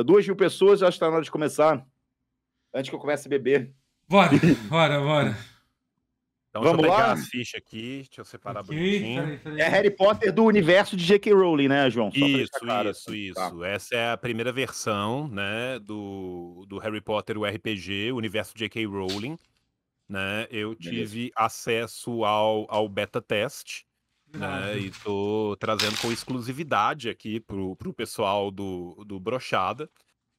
Tá duas mil pessoas, já está na hora de começar. Antes que eu comece a beber. Bora, bora, bora. Então, Vamos deixa eu pegar lá? a ficha aqui, deixa eu separar okay, bonitinho. Peraí, peraí. É Harry Potter do universo de J.K. Rowling, né, João? Só isso, isso, assim, isso. Tá. Essa é a primeira versão, né, do, do Harry Potter, o RPG, o universo de J.K. Rowling. Né? Eu Beleza. tive acesso ao, ao beta test, né? E tô trazendo com exclusividade aqui pro, pro pessoal do, do Brochada.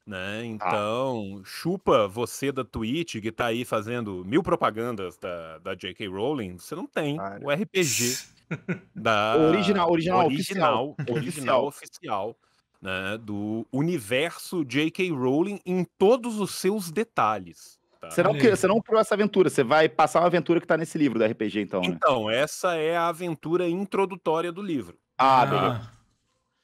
Né? Tá. Então, ah. chupa você da Twitch que tá aí fazendo mil propagandas da, da J.K. Rowling, você não tem o RPG da original, original, original, oficial, original oficial né? do universo J.K. Rowling em todos os seus detalhes. Tá? Você, não, você não criou essa aventura, você vai passar uma aventura que tá nesse livro do RPG, então. Né? Então, essa é a aventura introdutória do livro. Ah, ah. beleza.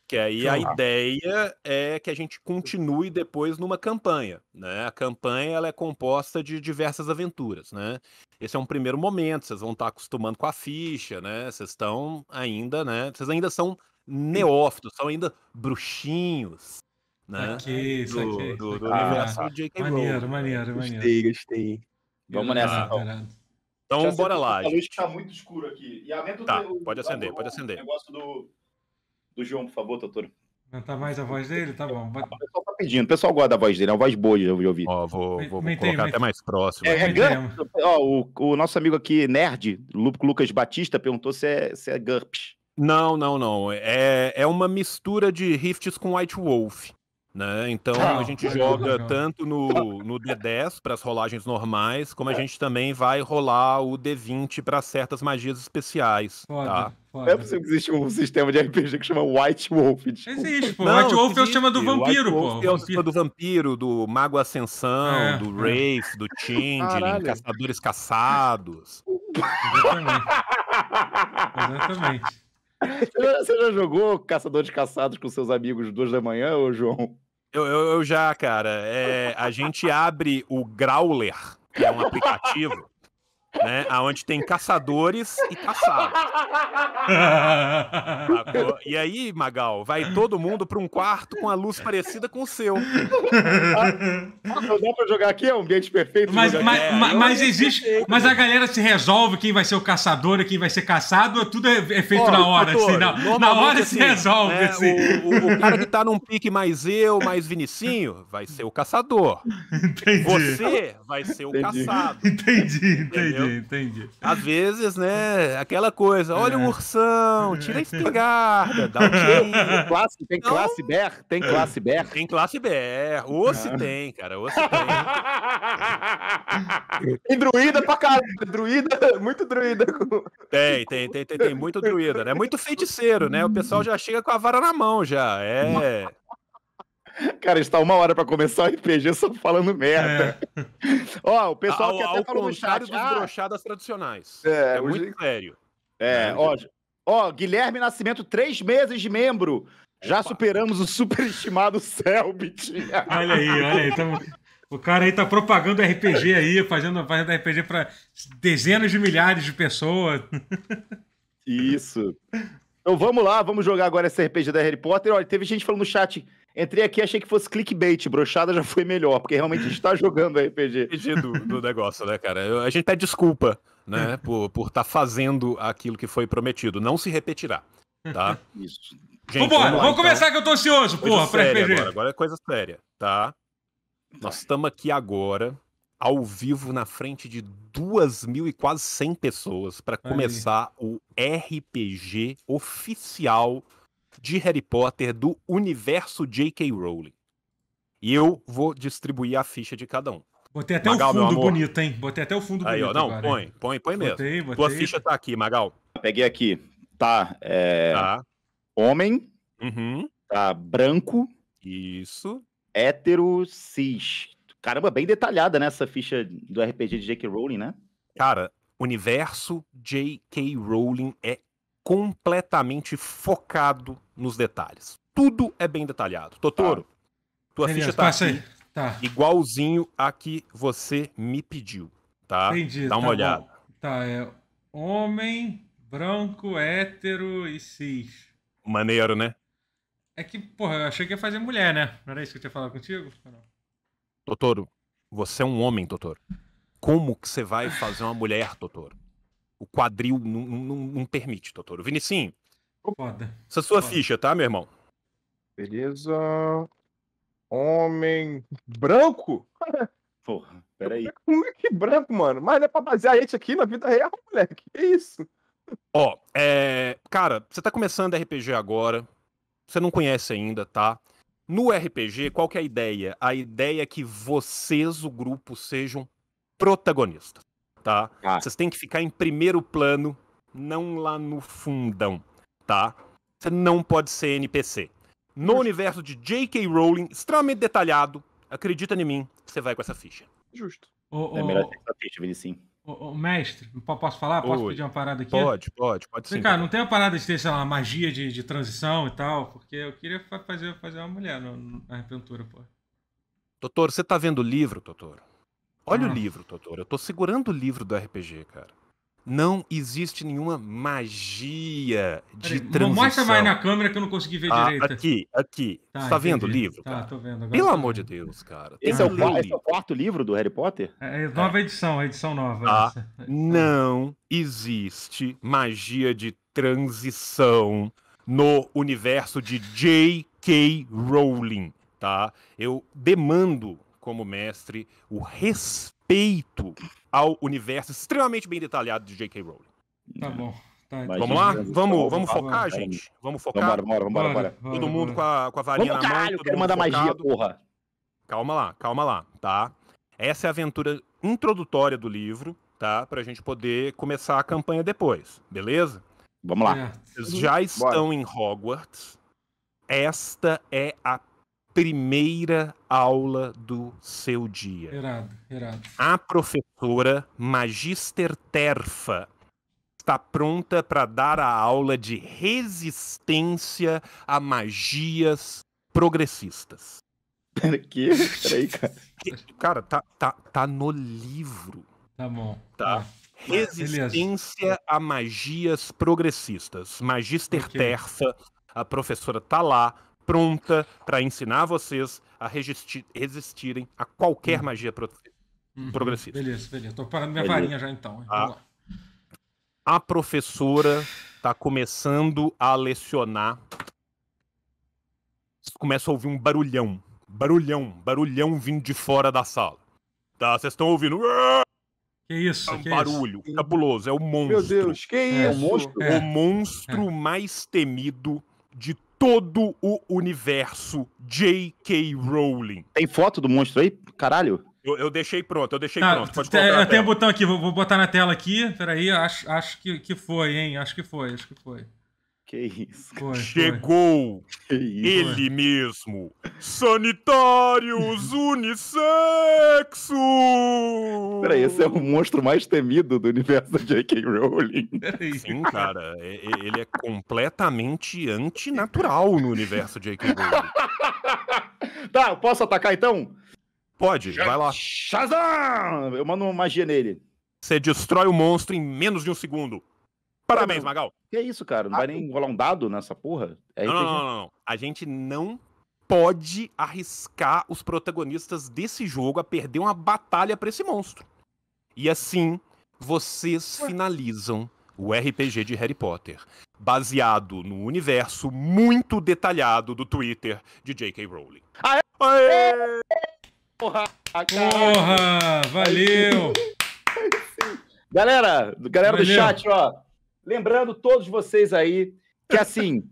Que aí a ideia é que a gente continue depois numa campanha, né? A campanha ela é composta de diversas aventuras, né? Esse é um primeiro momento, vocês vão estar tá acostumando com a ficha, né? Vocês estão ainda, né? Vocês ainda são neófitos, são ainda bruxinhos, né? Aqui, do, isso aqui. Do, do ah, ah, J.K. Maneiro, maneiro, maneiro. Gostei, gostei. Vamos nessa, então. Então, Deixa bora lá. A luz está muito escuro aqui. E aumenta tá, o, pode acender, pode é acender. O negócio do, do João, por favor, doutor. Não tá mais a voz dele? Tá bom. O pessoal tá pedindo, o pessoal gosta da voz dele, é uma voz boa de ouvir. Ó, vou, vou, vou colocar me até mais próximo. É, é GURPS. Ó, o, o nosso amigo aqui, nerd, Lucas Batista, perguntou se é, se é GURPS. Não, não, não. É, é uma mistura de Rifts com White Wolf. Né? Então ah, a gente joga tanto no, no D10 para as rolagens normais, como a é. gente também vai rolar o D20 para certas magias especiais. Foda, tá? foda. é possível que exista um sistema de RPG que chama White Wolf. Tipo. Existe, pô. Não, White Wolf existe. é o sistema do vampiro, White pô. Wolf é o sistema do vampiro, do Mago Ascensão, é. do Wraith, do Changeling, Caçadores Caçados. Exatamente. Exatamente. Você já jogou Caçador de Caçados com seus amigos duas da manhã, ô João? Eu, eu, eu já, cara. É, a gente abre o Growler, que é um aplicativo né? Aonde tem caçadores e caçados. e aí, Magal, vai todo mundo para um quarto com a luz parecida com o seu. não dá para jogar aqui, é um ambiente perfeito. Mas, mas, é, mas, mas existe. Perfeito. Mas a né? galera se resolve quem vai ser o caçador e quem vai ser caçado, tudo é, é feito na hora. Assim, doutor, assim, na, na, hora assim, se resolve. Né, assim. o, o, o, cara que tá num pique mais eu, mais Vinicinho, vai ser o caçador. Entendi. Você vai ser o Entendi. caçado. Entendi, entendi. Entendeu? entendi. Às vezes, né, aquela coisa, olha é. o ursão, tira a espingarda, dá um tiro. tem classe então, BR? É. Tem classe BR? Tem classe BR. Ou ah. se tem, cara, ou se tem. tem druida pra caramba. druida, muito druida. Tem, tem, tem, tem, tem muito druida, né? Muito feiticeiro, né? O pessoal já chega com a vara na mão já, é... Cara, está uma hora para começar o RPG só falando merda. É. Ó, o pessoal que até ao falou no chat. dos ah, brochadas tradicionais. É, é hoje... muito sério. É, é ó, ó, Guilherme Nascimento, três meses de membro. Já Opa. superamos o superestimado Selbit. Olha aí, olha aí. Tamo... O cara aí tá propagando RPG aí, fazendo, fazendo RPG para dezenas de milhares de pessoas. Isso. Então vamos lá, vamos jogar agora essa RPG da Harry Potter. Olha, teve gente falando no chat. Entrei aqui, achei que fosse clickbait, brochada já foi melhor, porque realmente a gente tá jogando RPG. do, do negócio, né, cara? A gente pede desculpa, né, é. por estar tá fazendo aquilo que foi prometido. Não se repetirá, tá? Isso. Gente, Vambora, vamos, lá, vamos então. começar que eu tô ansioso, coisa porra, pra RPG. Agora, agora é coisa séria, tá? Nós estamos aqui agora ao vivo na frente de duas mil e quase cem pessoas para começar Aí. o RPG oficial de Harry Potter do universo J.K. Rowling. E eu vou distribuir a ficha de cada um. Botei até Magal, o fundo bonito, hein? Botei até o fundo Aí, bonito. Ó, não, agora, põe, põe, põe mesmo. botei. Tua ficha tá aqui, Magal. Peguei aqui. Tá. É... tá. Homem. Uhum. Tá branco. Isso. Hétero cis. Caramba, bem detalhada, né? Essa ficha do RPG de J.K. Rowling, né? Cara, universo J.K. Rowling é completamente focado nos detalhes. Tudo é bem detalhado. Totoro, tá. tua ficha tá, aqui, aí. tá igualzinho a que você me pediu, tá? Entendi. Dá uma tá olhada. Bom. Tá, é homem, branco, hétero e cis. Maneiro, né? É que, porra, eu achei que ia fazer mulher, né? Não era isso que eu tinha falado contigo? Não. Totoro, você é um homem, Totoro. Como que você vai fazer uma mulher, Totoro? O quadril não, não, permite, Totoro. Vinicinho. Essa é sua ficha, tá, meu irmão? Beleza. Homem branco? Porra, peraí. É que branco, mano. Mas é pra basear a gente aqui na vida real, moleque. Que é isso? Ó, é. Cara, você tá começando RPG agora. Você não conhece ainda, tá? No RPG, qual que é a ideia? A ideia é que vocês, o grupo, sejam protagonistas, tá? Ah. Vocês têm que ficar em primeiro plano, não lá no fundão, tá? Você não pode ser NPC. No Justo. universo de J.K. Rowling, extremamente detalhado, acredita em mim, você vai com essa ficha. Justo. Oh, oh. É melhor ter essa ficha, Vinicinho. Ô, ô, mestre, posso falar? Posso Oi. pedir uma parada aqui? Pode, pode, pode sim. Cá, não tem uma parada de ter, sei lá, magia de, de transição e tal? Porque eu queria fazer, fazer uma mulher no, na pintura, pô. Doutor, você tá vendo o livro, doutor? Olha ah. o livro, doutor. Eu tô segurando o livro do RPG, cara. Não existe nenhuma magia de Peraí, transição. Mostra mais na câmera que eu não consegui ver ah, direito. Aqui, aqui. Tá, você tá vendo o livro? Tá, cara? tô vendo. Agora Pelo amor de Deus, cara. Esse, é o, esse é o quarto livro do Harry Potter? É, é nova é. edição, é edição nova. Ah, não existe magia de transição no universo de J.K. Rowling, tá? Eu demando como mestre o respeito respeito ao universo extremamente bem detalhado de J.K. Rowling. Tá bom. Tá, vamos lá? Vamos, vamos focar, gente? Vamos focar? Vambora, vambora, vambora. Todo mundo com a, com a varinha na mão. Caralho, quero mandar focado. magia, porra. Calma lá, calma lá, tá? Essa é a aventura introdutória do livro, tá? Pra gente poder começar a campanha depois, beleza? Vamos lá. É. Vocês já estão Bora. em Hogwarts. Esta é a primeira aula do seu dia. Errado, errado. A professora Magister Terfa está pronta para dar a aula de resistência a magias progressistas. Pera Peraí, cara. Cara, tá, tá, tá no livro. Tá bom. Tá. tá. Resistência a magias progressistas. Magister okay. Terfa, a professora tá lá pronta para ensinar vocês a resistir, resistirem a qualquer uhum. magia pro, uhum. Beleza, beleza. Tô parando minha beleza. varinha já então. Tá. A, a professora está começando a lecionar. Começa a ouvir um barulhão. Barulhão, barulhão vindo de fora da sala. Tá, vocês estão ouvindo? Que isso? É um que barulho isso? cabuloso, é o monstro. Meu Deus, que isso? É o monstro, é. o monstro é. mais temido de todo o universo J.K. Rowling. Tem foto do monstro aí? Caralho. Eu, eu deixei pronto, eu deixei ah, pronto. Pode colocar eu tenho um botão aqui, vou, vou, botar na tela aqui. Peraí, acho, acho que, que foi, hein? Acho que foi, acho que foi. Que isso. Foi, Chegou foi. ele foi. mesmo. Sanitários unissexo! Peraí, esse é o monstro mais temido do universo de J.K. Rowling. Sim, cara. ele é completamente antinatural no universo de J.K. Rowling. tá, eu posso atacar então? Pode, vai lá. Shazam! Eu mando uma magia nele. Você destrói o monstro em menos de um segundo. Parabéns, Magal. Que é isso, cara? Não ah, vai nem rolar um dado nessa porra? É não, não, não, não. A gente não pode arriscar os protagonistas desse jogo a perder uma batalha para esse monstro. E assim, vocês finalizam o RPG de Harry Potter, baseado no universo muito detalhado do Twitter de J.K. Rowling. Aê! Aê! Porra! Porra! Valeu! Galera, galera Valeu. do chat, ó. Lembrando todos vocês aí que assim,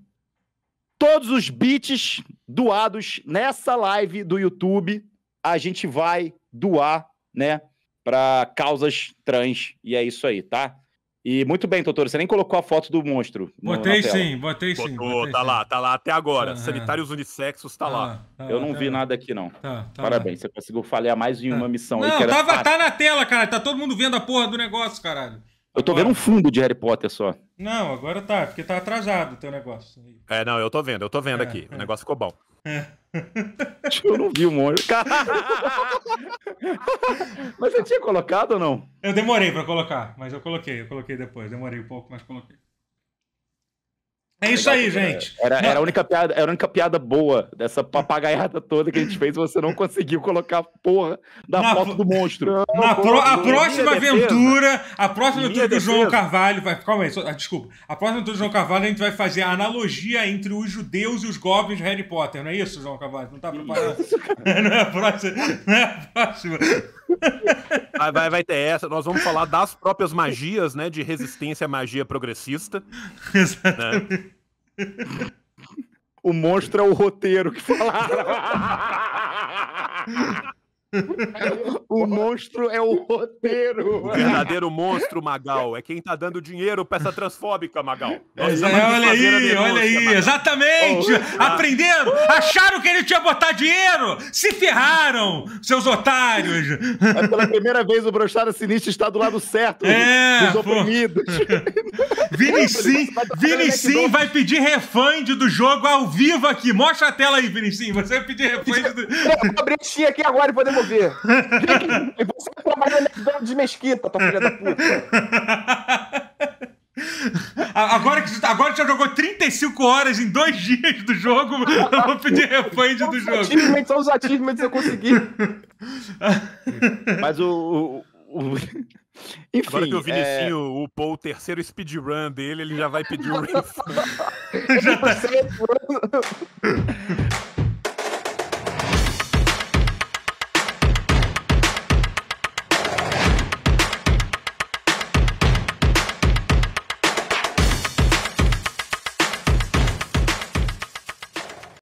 todos os beats doados nessa live do YouTube, a gente vai doar, né, para causas trans. E é isso aí, tá? E muito bem, doutor, você nem colocou a foto do monstro. Botei sim, botei sim. Botou, botei tá sim. lá, tá lá até agora. Uhum. Sanitários é. unissexos tá, tá lá. Tá eu não tá vi nada aqui, não. Tá, tá Parabéns, você conseguiu falhar mais em uma missão. Não, aí, tava, tá na tela, cara. Tá todo mundo vendo a porra do negócio, caralho. Eu tô Agora... vendo um fundo de Harry Potter só. Não, agora tá, porque tá atrasado o teu negócio. É, não, eu tô vendo, eu tô vendo é, aqui. É. O negócio ficou bom. É. Eu não vi o monte. mas você tinha colocado ou não? Eu demorei pra colocar, mas eu coloquei, eu coloquei depois. Demorei um pouco, mas coloquei. É isso aí, gente. Era, era, a única piada, era a única piada boa dessa papagaiada toda que a gente fez. Você não conseguiu colocar a porra da na foto do monstro. Não, na a próxima aventura, a próxima aventura do João Carvalho. Vai, calma aí, só, ah, desculpa. A próxima aventura do João Carvalho a gente vai fazer a analogia entre os judeus e os goblins de Harry Potter, não é isso, João Carvalho? Não tá preparado? não é a próxima. Não é a próxima. Vai, vai, vai, ter essa. Nós vamos falar das próprias magias, né? De resistência à magia progressista. Exatamente. Né? O monstro é o roteiro que falaram. o monstro é o roteiro. O verdadeiro monstro, Magal, é quem tá dando dinheiro pra essa transfóbica, Magal. é, olha aí, olha aí, Magal. exatamente. Oh, Aprenderam, acharam que ele tinha botar dinheiro, se ferraram, seus otários. É pela primeira vez o brochado sinistro está do lado certo é, dos oprimidos. Vini Sim, Vini Sim vai pedir refund do jogo ao vivo aqui. Mostra a tela aí, Vini Sim, você vai pedir refund. É do... Abrir aqui agora e poder ver. E você é trabalha no McDonald's de Mesquita, tua filha da puta. Agora que, agora já jogou 35 horas em dois dias do jogo, eu vou pedir refund do jogo. Achievements, são os achievements eu consegui. Mas o. o, o... Enfim, agora que o Vinicinho é... upou o terceiro speedrun dele, ele já vai pedir um refund. já tá...